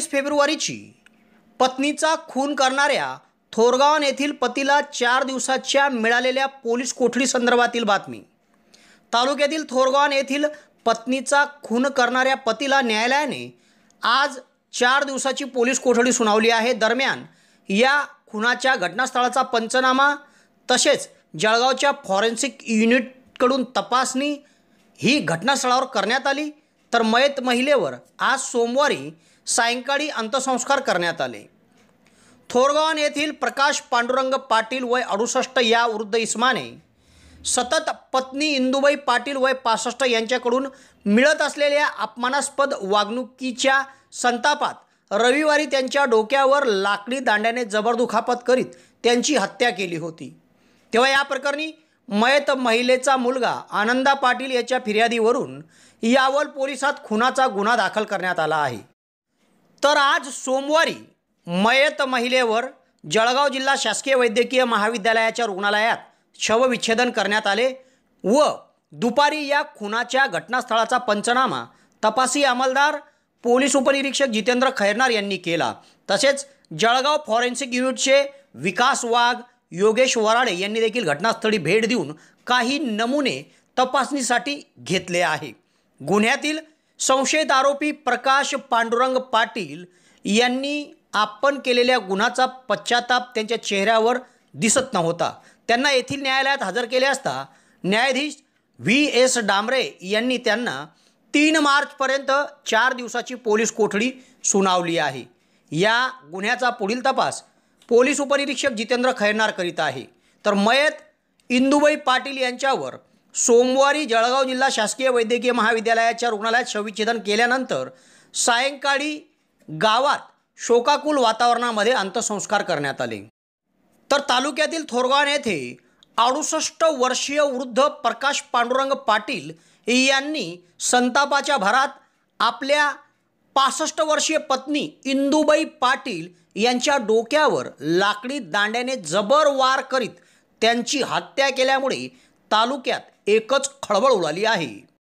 सत्तावीस फेब्रुवारीची पत्नीचा खून करणाऱ्या थोरगावन येथील पतीला चार दिवसाच्या मिळालेल्या पोलीस कोठडी संदर्भातील बातमी तालुक्यातील थोरगावन येथील पत्नीचा खून करणाऱ्या पतीला न्यायालयाने आज चार दिवसाची पोलीस कोठडी सुनावली आहे दरम्यान या खुनाच्या घटनास्थळाचा पंचनामा तसेच जळगावच्या फॉरेन्सिक युनिटकडून तपासणी ही घटनास्थळावर करण्यात आली तर मयत महिलेवर आज सोमवारी सायंकाळी अंत्यसंस्कार करण्यात आले थोरगाव येथील प्रकाश पांडुरंग पाटील वय अडुसष्ट या वृद्ध इस्माने सतत पत्नी इंदुबाई पाटील वय पासष्ट यांच्याकडून मिळत असलेल्या अपमानास्पद वागणुकीच्या संतापात रविवारी त्यांच्या डोक्यावर लाकडी दांड्याने जबरदुखापत करीत त्यांची हत्या केली होती तेव्हा या प्रकरणी मयत महिलेचा मुलगा आनंदा पाटील याच्या फिर्यादीवरून यावल पोलिसात खुनाचा गुन्हा दाखल करण्यात आला आहे तर आज सोमवारी मयत महिलेवर जळगाव जिल्हा शासकीय वैद्यकीय महाविद्यालयाच्या रुग्णालयात शवविच्छेदन करण्यात आले व दुपारी या खुनाच्या घटनास्थळाचा पंचनामा तपासी अंमलदार पोलीस उपनिरीक्षक जितेंद्र खैरनार यांनी केला तसेच जळगाव फॉरेन्सिक युनिटचे विकास वाघ योगेश वराडे यांनी देखील घटनास्थळी भेट देऊन काही नमुने तपासणीसाठी घेतले आहे गुन्ह्यातील संशयित आरोपी प्रकाश पांडुरंग पाटील यांनी आपण केलेल्या गुन्हाचा पश्चाताप त्यांच्या चेहऱ्यावर दिसत नव्हता त्यांना येथील न्यायालयात हजर केले असता न्यायाधीश व्ही एस डांबरे यांनी त्यांना तीन मार्चपर्यंत चार दिवसाची पोलीस कोठडी सुनावली आहे या गुन्ह्याचा पुढील तपास पोलीस उपनिरीक्षक जितेंद्र खैरनार करीत आहे तर मयत इंदुबाई पाटील यांच्यावर सोमवारी जळगाव जिल्हा शासकीय वैद्यकीय महाविद्यालयाच्या रुग्णालयात शविच्छेदन केल्यानंतर सायंकाळी गावात शोकाकुल वातावरणामध्ये अंत्यसंस्कार करण्यात आले तर तालुक्यातील थोरगाण येथे अडुसष्ट वर्षीय वृद्ध प्रकाश पांडुरंग पाटील यांनी संतापाच्या भरात आपल्या पासष्ट वर्षीय पत्नी इंदुबाई पाटील यांच्या डोक्यावर लाकडी दांड्याने जबर वार करीत त्यांची हत्या केल्यामुळे तालुक्यात एकच खळबळ उडाली आहे